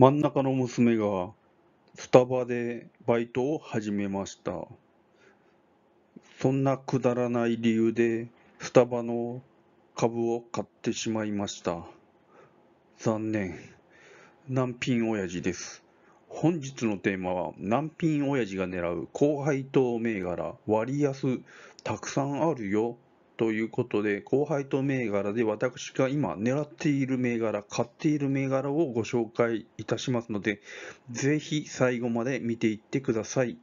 真ん中の娘がスタバでバイトを始めました。そんなくだらない理由でスタバの株を買ってしまいました。残念。難品親父です。本日のテーマは難品親父が狙う後輩と銘柄割安たくさんあるよということで、後輩と銘柄で私が今狙っている銘柄、買っている銘柄をご紹介いたしますので、ぜひ最後まで見ていってください。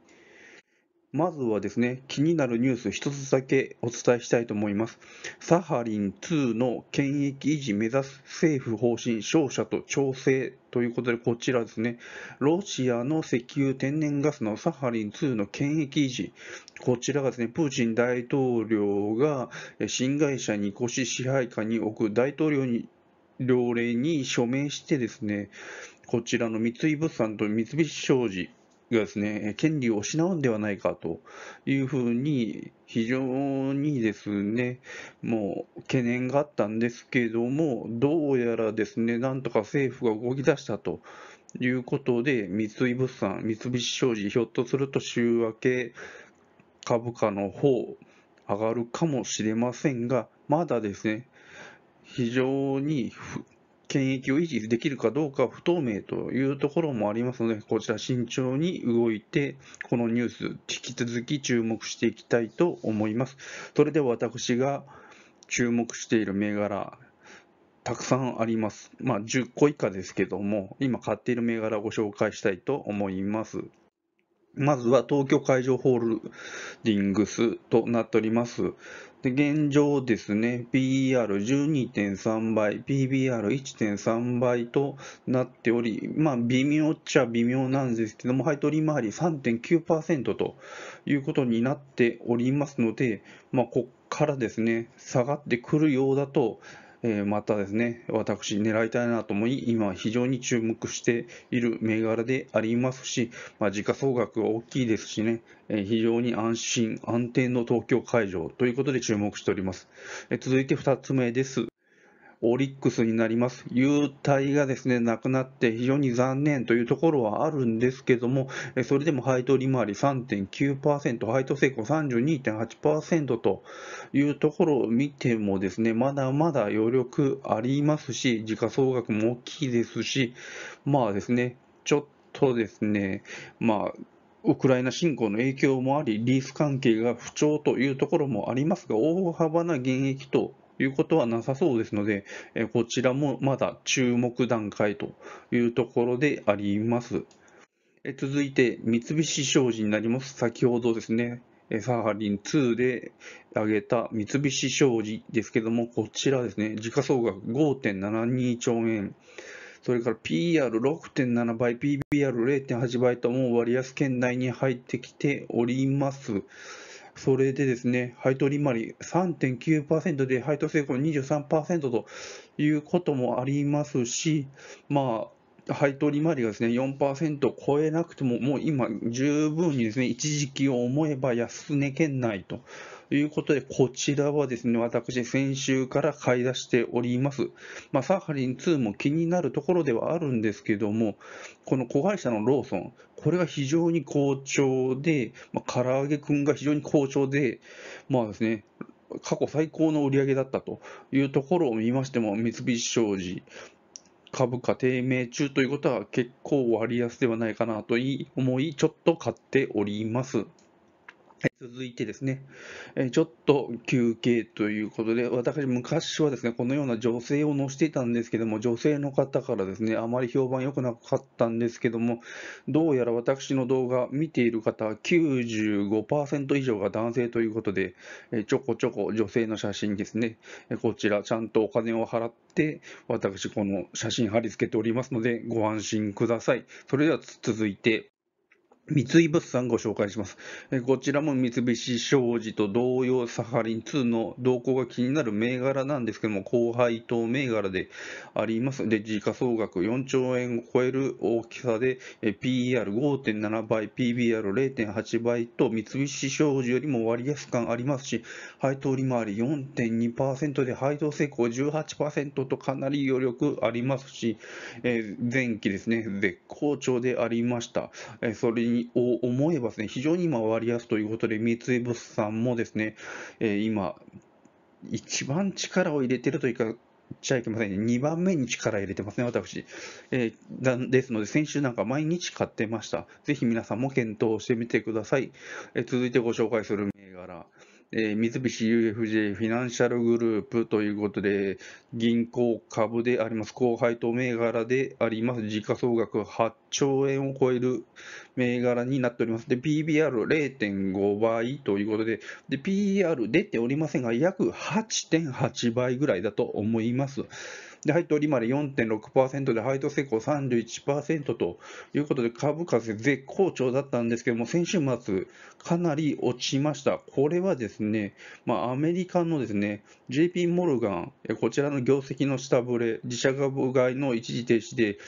まずはですね、気になるニュース一つだけお伝えしたいと思います。サハリン2の権益維持目指す政府方針、勝者と調整ということで、こちらですね、ロシアの石油天然ガスのサハリン2の権益維持、こちらがですね、プーチン大統領が新会社に越し支配下に置く大統領に領令に署名してですね、こちらの三井物産と三菱商事、がですね、権利を失うんではないかというふうに、非常にですね、もう懸念があったんですけれども、どうやらですね、なんとか政府が動き出したということで、三井物産、三菱商事、ひょっとすると週明け株価の方、上がるかもしれませんが、まだですね、非常に権益を維持できるかどうか不透明というところもありますので、こちら慎重に動いて、このニュース、引き続き注目していきたいと思います。それでは私が注目している銘柄、たくさんあります。まあ、10個以下ですけども、今買っている銘柄をご紹介したいと思います。まずは東京海上ホールディングスとなっております。で現状ですね、PER12.3 倍、PBR1.3 倍となっており、まあ、微妙っちゃ微妙なんですけども、配当利回り3.9%ということになっておりますので、まあ、ここからですね、下がってくるようだと、えー、またですね、私狙いたいなと思い、今非常に注目している銘柄でありますし、まあ、時価総額が大きいですしね、えー、非常に安心、安定の東京会場ということで注目しております。えー、続いて2つ目です。オリックスになります。優待がですね、なくなって非常に残念というところはあるんですけども、それでも配当利回り3.9%、配当成功32.8%というところを見てもですね、まだまだ余力ありますし、時価総額も大きいですし、まあですね、ちょっとですね、まあ、ウクライナ侵攻の影響もあり、リース関係が不調というところもありますが、大幅な減益ということはなさそうですので、こちらもまだ注目段階というところであります。続いて、三菱商事になります。先ほどですね、サハリン2で挙げた三菱商事ですけども、こちらですね、時価総額5.72兆円。それから PR6.7 倍、PBR0.8 倍ともう割安圏内に入ってきております。それでですね、配当利回り3.9%で配当成功23%ということもありますし、まあ、配当利回りがですね、4%超えなくても、もう今十分にですね、一時期を思えば安値圏内ということで、こちらはですね、私、先週から買い出しております。まあ、サハリン2も気になるところではあるんですけども、この子会社のローソン、これが非常に好調で、まあ、唐揚げくんが非常に好調で、まあですね、過去最高の売り上げだったというところを見ましても、三菱商事、株価低迷中ということは結構割安ではないかなと思い、ちょっと買っております。続いてですね、ちょっと休憩ということで、私、昔はですね、このような女性を乗せていたんですけども、女性の方からですね、あまり評判良くなかったんですけども、どうやら私の動画見ている方、95%以上が男性ということで、ちょこちょこ女性の写真ですね、こちら、ちゃんとお金を払って、私、この写真貼り付けておりますので、ご安心ください。それでは続いて、三井物産ご紹介します。こちらも三菱商事と同様サハリン2の動向が気になる銘柄なんですけども、高配当銘柄であります。で、時価総額4兆円を超える大きさで、PER5.7 倍、PBR0.8 倍と三菱商事よりも割安感ありますし、配当利回り4.2%で配当成功18%とかなり余力ありますし、え前期ですね、絶好調でありました。えそれにに思えばですね、非常に今割安ということで、三井物産もですね、えー、今、一番力を入れてるというか、ちゃいけませんね。2番目に力入れてますね、私。えー、ですので、先週なんか毎日買ってました。ぜひ皆さんも検討してみてください。えー、続いてご紹介する銘柄。えー、三菱 UFJ フィナンシャルグループということで、銀行株であります、高配当銘柄であります、時価総額8兆円を超える銘柄になっております。で、PBR0.5 倍ということで、で、PR 出ておりませんが、約8.8倍ぐらいだと思います。で、配当利回り4.6%で、配当成功31%ということで、株価絶好調だったんですけども、先週末、かなり落ちました。これはですね、まあ、アメリカのですね、JP モルガン、こちらの業績の下振れ、自社株買いの一時停止で、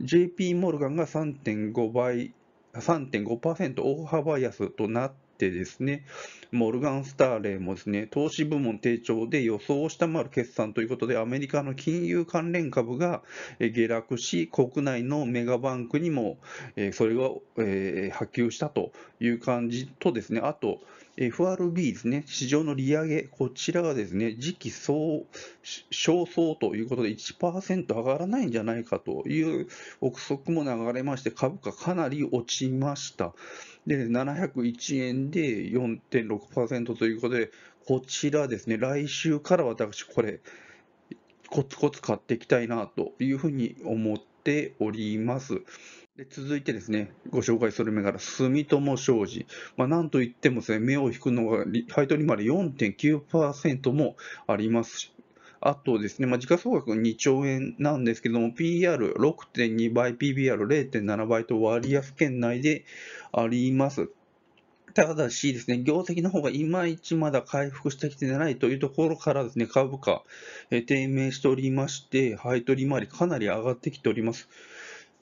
JP モルガンが3.5倍、3.5%大幅安となって、ってですね、モルガン・スターレイもですね、投資部門低調で予想を下回る決算ということで、アメリカの金融関連株が下落し、国内のメガバンクにもそれが波及したという感じとですね、あと、FRB ですね、市場の利上げ、こちらがですね、時期総、焦燥ということで1%上がらないんじゃないかという憶測も流れまして、株価かなり落ちました。で、701円で4.6%ということで、こちらですね、来週から私これ、コツコツ買っていきたいなというふうに思っております。で続いてですね、ご紹介する銘柄、住友商事。まあ、なんといってもですね、目を引くのが、配当利回り4.9%もありますし、あとですね、まあ、時価総額2兆円なんですけども、PR6.2 倍、PBR0.7 倍と割安圏内であります。ただしですね、業績の方がいまいちまだ回復してきてないというところからですね、株価、え低迷しておりまして、配当利回りかなり上がってきております。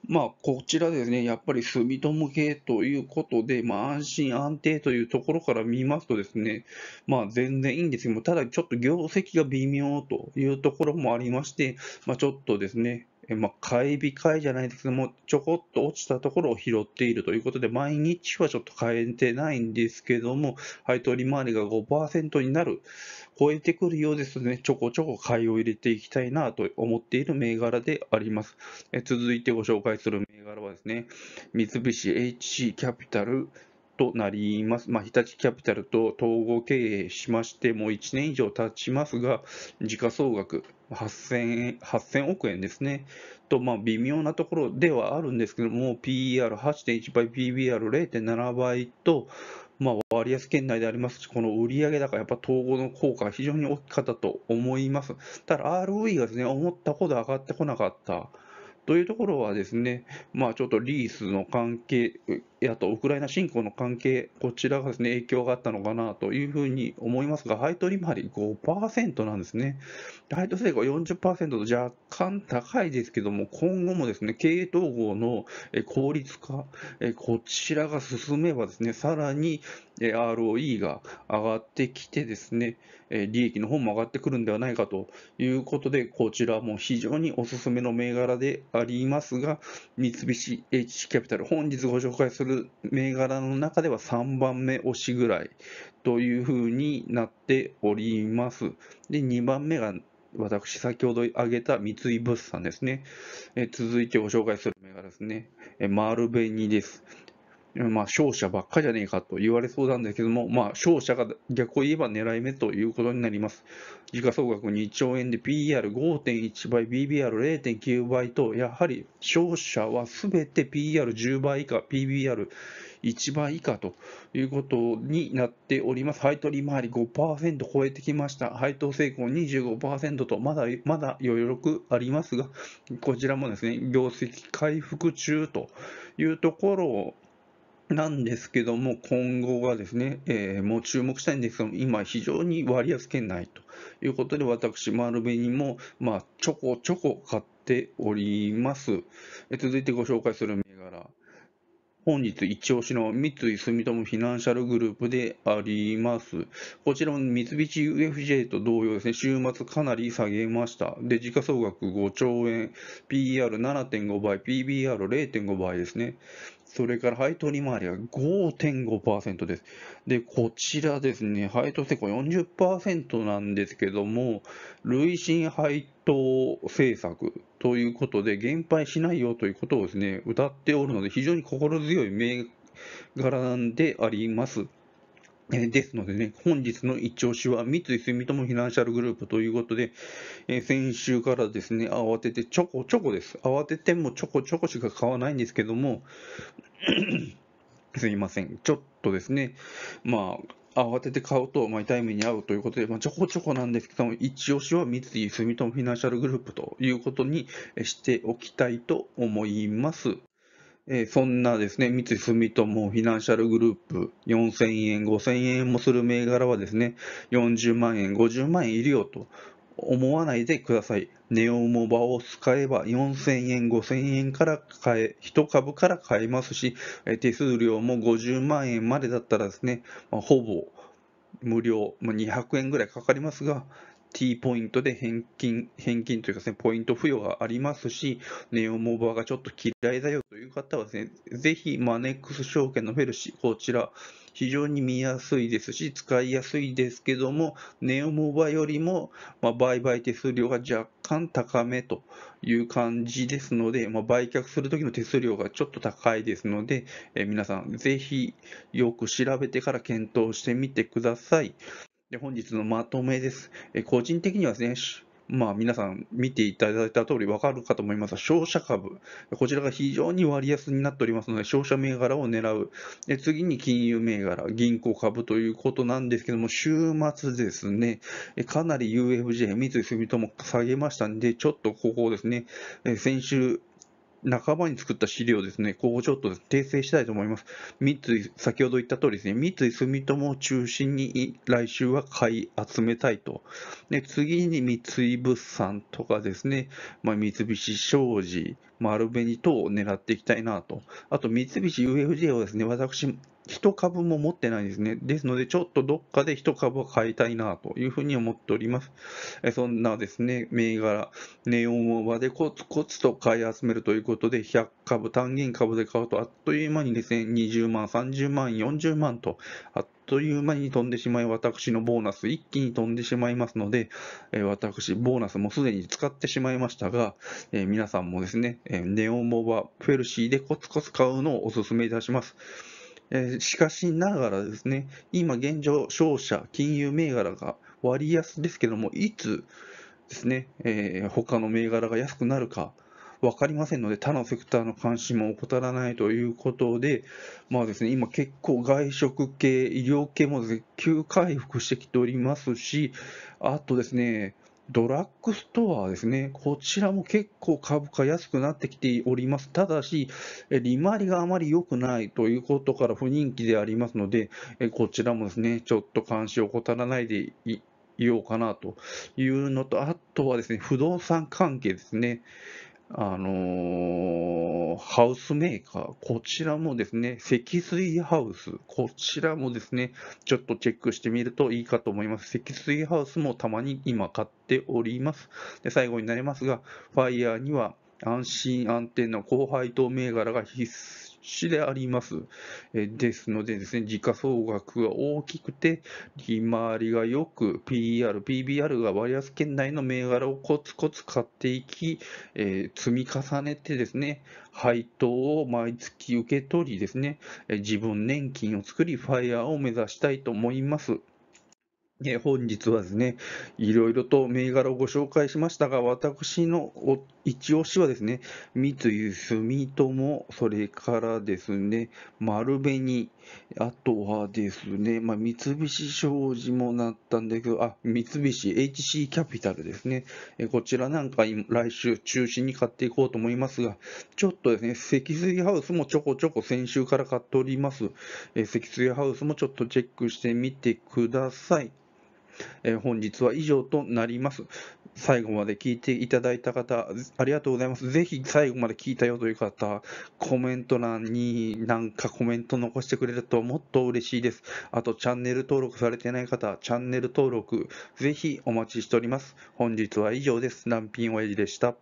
まあ、こちらですね、やっぱり住友系ということで、まあ、安心安定というところから見ますとですね、まあ、全然いいんですけども、ただちょっと業績が微妙というところもありまして、まあ、ちょっとですね、まあ、買い控えじゃないですけども、ちょこっと落ちたところを拾っているということで、毎日はちょっと変えてないんですけども、配当利回りが5%になる、超えてくるようですね、ちょこちょこ買いを入れていきたいなと思っている銘柄であります。え続いてご紹介する銘柄はですね、三菱 HC キャピタルとなります。まあ、日立キャピタルと統合経営しまして、もう1年以上経ちますが、時価総額8000億円ですね。と、まあ、微妙なところではあるんですけども、p r 8 1倍、PBR0.7 倍と、まあ、割安圏内でありますし、この売上高、やっぱ統合の効果非常に大きかったと思います。ただ、ROE がですね、思ったほど上がってこなかった。というところはですね、まあちょっとリースの関係、あとウクライナ侵攻の関係、こちらがですね影響があったのかなというふうに思いますが、配当利回り5%なんですね。配当成果は40%と若干高いですけども、今後もですね経営統合の効率化、こちらが進めばですねさらに ROE が上がってきてですね、利益の方も上がってくるんではないかということで、こちらも非常におすすめの銘柄でありますが、三菱 H キャピタル、本日ご紹介するる銘柄の中では3番目推しぐらいというふうになっております。で、2番目が私、先ほど挙げた三井物産ですね。え続いてご紹介する銘柄ですね。え丸紅です。まあ、勝者ばっかじゃねえかと言われそうなんですけども、まあ、勝者が逆を言えば狙い目ということになります。時価総額2兆円で PR5.1 倍、BBR0.9 倍と、やはり勝者はすべて PR10 倍以下、PBR1 倍以下ということになっております。配当利回り5%超えてきました。配当成功25%と、まだ、まだ余力ありますが、こちらもですね、業績回復中というところをなんですけども、今後はですね、えー、もう注目したいんですが、今非常に割安圏内ということで、私、丸紅も、まあ、ちょこちょこ買っております。え続いてご紹介する銘柄。本日一押しの三井住友フィナンシャルグループであります。こちらも三菱 UFJ と同様ですね、週末かなり下げました。で、時価総額5兆円、PR7.5 倍、PBR0.5 倍ですね。それから配当利回りは5.5%です。で、こちらですね、配当成功40%なんですけども、累進配当政策ということで、減配しないよということをですね、歌っておるので、非常に心強い銘柄なんであります。えですのでね、本日の一押しは三井住友フィナンシャルグループということで、え先週からですね、慌ててちょこちょこです。慌ててもちょこちょこしか買わないんですけども、すいません。ちょっとですね、まあ、慌てて買うと、まあ、痛い目に遭うということで、まあ、ちょこちょこなんですけども、一押しは三井住友フィナンシャルグループということにしておきたいと思います。えー、そんなですね、三井住友フィナンシャルグループ、4000円、5000円もする銘柄はですね、40万円、50万円いるよと思わないでください。ネオモバを使えば4000円、5000円から買え、1株から買えますし、手数料も50万円までだったらですね、まあ、ほぼ無料、まあ、200円ぐらいかかりますが、T ポイントで返金、返金というかですね、ポイント付与がありますし、ネオモバがちょっと嫌いだよという方はですね、ぜひマネックス証券のフェルシー、こちら、非常に見やすいですし、使いやすいですけども、ネオモバよりも、まあ、売買手数料が若干高めという感じですので、まあ、売却するときの手数料がちょっと高いですので、え皆さん、ぜひよく調べてから検討してみてください。で、本日のまとめです。え個人的にはですね、まあ皆さん見ていただいた通りわかるかと思いますが、商社株。こちらが非常に割安になっておりますので、商社銘柄を狙う。で次に金融銘柄、銀行株ということなんですけども、週末ですね、かなり UFJ、三井住友下げましたんで、ちょっとここをですね、先週半ばに作った資料ですね、ここちょっと訂正したいと思います。三井、先ほど言った通りですね、三井住友を中心に来週は買い集めたいと。で次に三井物産とかですね、まあ、三菱商事、丸紅等を狙っていきたいなと。あと三菱 UFJ をですね、私、一株も持ってないですね。ですので、ちょっとどっかで一株は買いたいなというふうに思っております。えそんなですね、銘柄、ネオンオーバーでコツコツと買い集めるということで、100株、単元株で買うと、あっという間にですね、20万、30万、40万と、あっという間に飛んでしまい、私のボーナス一気に飛んでしまいますので、え私、ボーナスもすでに使ってしまいましたが、え皆さんもですね、ネオンモバ、ー、フェルシーでコツコツ買うのをお勧めいたします。えしかしながらですね、今現状、商社、金融銘柄が割安ですけども、いつですね、えー、他の銘柄が安くなるか分かりませんので、他のセクターの関心も怠らないということで、まあですね、今結構外食系、医療系も絶急回復してきておりますし、あとですね、ドラッグストアですね、こちらも結構株価安くなってきております。ただし、利回りがあまり良くないということから不人気でありますので、こちらもですね、ちょっと監視を怠らないでいようかなというのと、あとはですね、不動産関係ですね。あのー、ハウスメーカー、こちらもですね、積水ハウス、こちらもですね、ちょっとチェックしてみるといいかと思います。積水ハウスもたまに今買っております。で最後になりますが、ファイヤーには安心安定の高配当銘柄が必市であります。えですのでですね、時価総額が大きくて、利回りがよく、PER、PBR が割安圏内の銘柄をコツコツ買っていき、えー、積み重ねてですね、配当を毎月受け取りですね、え自分年金を作り、ファイヤーを目指したいと思います。え本日はですね、いろいろと銘柄をご紹介しましたが、私の一押しはですね、三井住友、それからですね、丸紅、あとはですね、まあ、三菱商事もなったんですけど、あ、三菱 HC キャピタルですね。えこちらなんか来週中心に買っていこうと思いますが、ちょっとですね、積水ハウスもちょこちょこ先週から買っております。え積水ハウスもちょっとチェックしてみてください。えー、本日は以上となります。最後まで聞いていただいた方、ありがとうございます。ぜひ最後まで聞いたよという方、コメント欄になんかコメント残してくれるともっと嬉しいです。あと、チャンネル登録されてない方、チャンネル登録、ぜひお待ちしております。本日は以上です。ナンピンおやじでした。